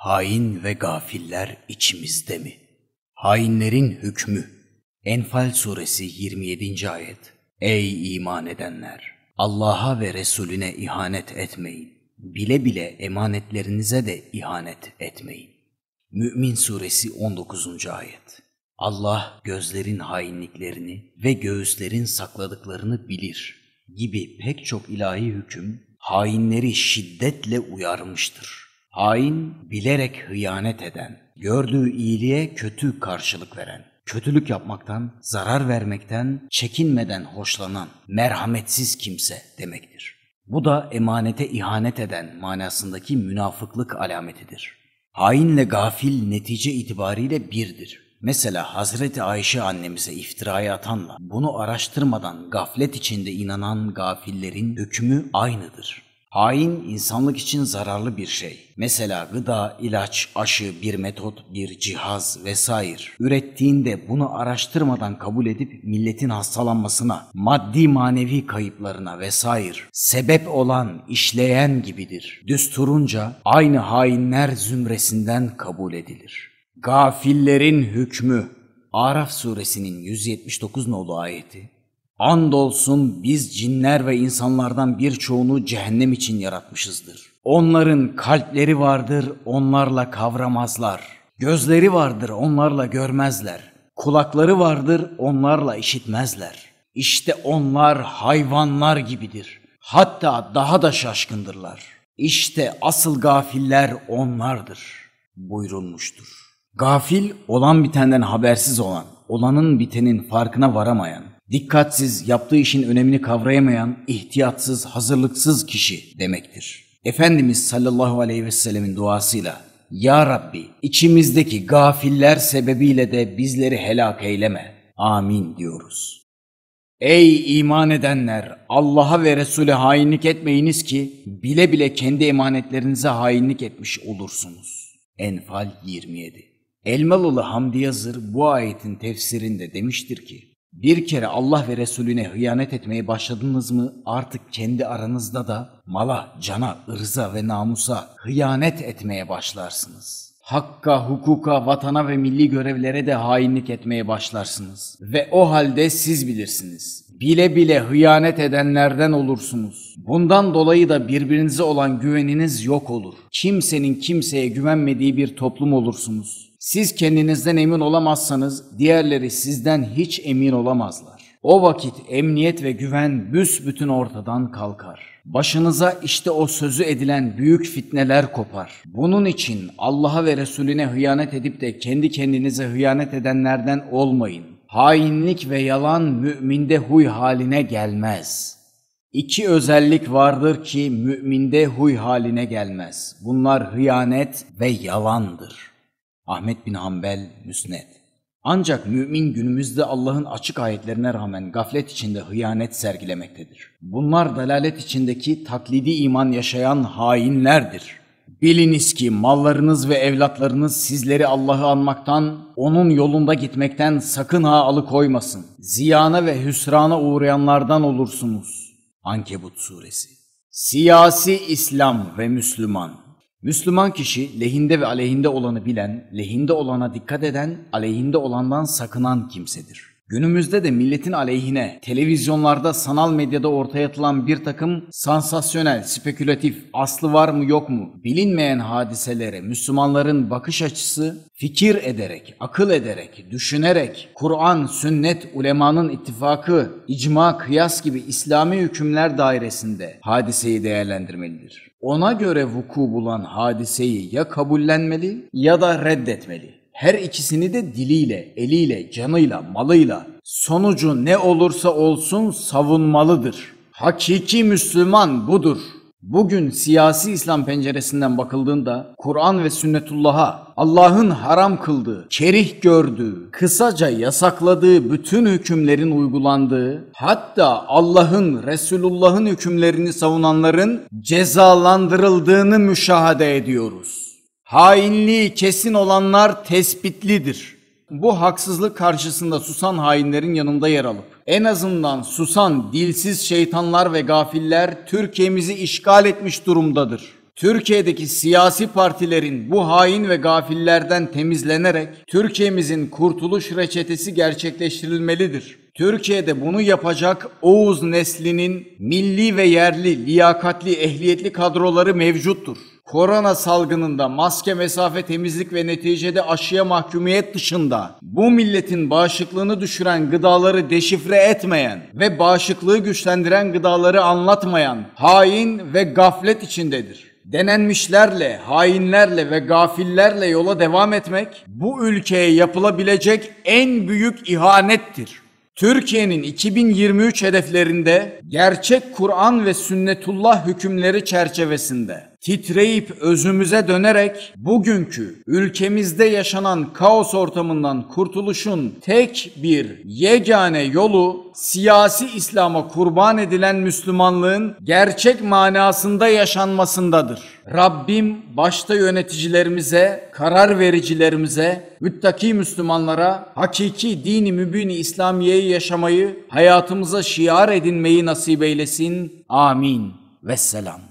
Hain ve gafiller içimizde mi? Hainlerin hükmü. Enfal suresi 27. ayet. Ey iman edenler! Allah'a ve Resulüne ihanet etmeyin. Bile bile emanetlerinize de ihanet etmeyin. Mü'min suresi 19. ayet. Allah gözlerin hainliklerini ve göğüslerin sakladıklarını bilir gibi pek çok ilahi hüküm hainleri şiddetle uyarmıştır. Hain bilerek hıyanet eden, gördüğü iyiliğe kötü karşılık veren, kötülük yapmaktan, zarar vermekten, çekinmeden hoşlanan, merhametsiz kimse demektir. Bu da emanete ihanet eden manasındaki münafıklık alametidir. Hainle gafil netice itibariyle birdir. Mesela Hazreti Ayşe annemize iftiraya atanla bunu araştırmadan gaflet içinde inanan gafillerin hükmü aynıdır. Hain insanlık için zararlı bir şey. Mesela gıda, ilaç, aşı, bir metot, bir cihaz vesaire. Ürettiğinde bunu araştırmadan kabul edip milletin hastalanmasına, maddi manevi kayıplarına vesaire sebep olan, işleyen gibidir. Düsturunca aynı hainler zümresinden kabul edilir. Gafillerin hükmü Araf suresinin 179 nolu ayeti Andolsun biz cinler ve insanlardan birçoğunu cehennem için yaratmışızdır. Onların kalpleri vardır, onlarla kavramazlar. Gözleri vardır, onlarla görmezler. Kulakları vardır, onlarla işitmezler. İşte onlar hayvanlar gibidir. Hatta daha da şaşkındırlar. İşte asıl gafiller onlardır buyurulmuştur. Gafil olan bitenden habersiz olan, olanın bitenin farkına varamayan, dikkatsiz, yaptığı işin önemini kavrayamayan, ihtiyatsız, hazırlıksız kişi demektir. Efendimiz sallallahu aleyhi ve sellemin duasıyla Ya Rabbi içimizdeki gafiller sebebiyle de bizleri helak eyleme. Amin diyoruz. Ey iman edenler! Allah'a ve Resul'e hainlik etmeyiniz ki bile bile kendi emanetlerinize hainlik etmiş olursunuz. Enfal 27 Elmalılı Hamdi Yazır bu ayetin tefsirinde demiştir ki bir kere Allah ve Resulüne hıyanet etmeye başladınız mı artık kendi aranızda da mala, cana, ırza ve namusa hıyanet etmeye başlarsınız. Hakka, hukuka, vatana ve milli görevlere de hainlik etmeye başlarsınız. Ve o halde siz bilirsiniz. Bile bile hıyanet edenlerden olursunuz. Bundan dolayı da birbirinize olan güveniniz yok olur. Kimsenin kimseye güvenmediği bir toplum olursunuz. Siz kendinizden emin olamazsanız diğerleri sizden hiç emin olamazlar. O vakit emniyet ve güven büsbütün ortadan kalkar. Başınıza işte o sözü edilen büyük fitneler kopar. Bunun için Allah'a ve Resulüne hıyanet edip de kendi kendinize hıyanet edenlerden olmayın. Hainlik ve yalan müminde huy haline gelmez. İki özellik vardır ki müminde huy haline gelmez. Bunlar hıyanet ve yalandır. Ahmet bin Hanbel Müsned Ancak mümin günümüzde Allah'ın açık ayetlerine rağmen gaflet içinde hıyanet sergilemektedir. Bunlar dalalet içindeki taklidi iman yaşayan hainlerdir. Biliniz ki mallarınız ve evlatlarınız sizleri Allah'ı anmaktan, onun yolunda gitmekten sakın ha alıkoymasın. Ziyana ve hüsrana uğrayanlardan olursunuz. Ankebut Suresi Siyasi İslam ve Müslüman Müslüman kişi lehinde ve aleyhinde olanı bilen, lehinde olana dikkat eden, aleyhinde olandan sakınan kimsedir. Günümüzde de milletin aleyhine televizyonlarda sanal medyada ortaya atılan bir takım sansasyonel, spekülatif, aslı var mı yok mu bilinmeyen hadiselere Müslümanların bakış açısı fikir ederek, akıl ederek, düşünerek, Kur'an, sünnet, ulemanın ittifakı, icma, kıyas gibi İslami hükümler dairesinde hadiseyi değerlendirmelidir. Ona göre vuku bulan hadiseyi ya kabullenmeli ya da reddetmeli her ikisini de diliyle, eliyle, canıyla, malıyla sonucu ne olursa olsun savunmalıdır. Hakiki Müslüman budur. Bugün siyasi İslam penceresinden bakıldığında Kur'an ve sünnetullah'a Allah'ın haram kıldığı, kerih gördüğü, kısaca yasakladığı bütün hükümlerin uygulandığı, hatta Allah'ın, Resulullah'ın hükümlerini savunanların cezalandırıldığını müşahede ediyoruz. Hainliği kesin olanlar tespitlidir. Bu haksızlık karşısında susan hainlerin yanında yer alıp en azından susan dilsiz şeytanlar ve gafiller Türkiye'mizi işgal etmiş durumdadır. Türkiye'deki siyasi partilerin bu hain ve gafillerden temizlenerek Türkiye'mizin kurtuluş reçetesi gerçekleştirilmelidir. Türkiye'de bunu yapacak Oğuz neslinin milli ve yerli liyakatli ehliyetli kadroları mevcuttur korona salgınında maske, mesafe, temizlik ve neticede aşıya mahkumiyet dışında bu milletin bağışıklığını düşüren gıdaları deşifre etmeyen ve bağışıklığı güçlendiren gıdaları anlatmayan hain ve gaflet içindedir. Denenmişlerle, hainlerle ve gafillerle yola devam etmek bu ülkeye yapılabilecek en büyük ihanettir. Türkiye'nin 2023 hedeflerinde gerçek Kur'an ve sünnetullah hükümleri çerçevesinde titreyip özümüze dönerek bugünkü ülkemizde yaşanan kaos ortamından kurtuluşun tek bir yegane yolu siyasi İslam'a kurban edilen Müslümanlığın gerçek manasında yaşanmasındadır. Rabbim başta yöneticilerimize, karar vericilerimize, müttaki Müslümanlara hakiki dini mübini İslamiye'yi yaşamayı hayatımıza şiar edinmeyi nasip eylesin. Amin. Vesselam.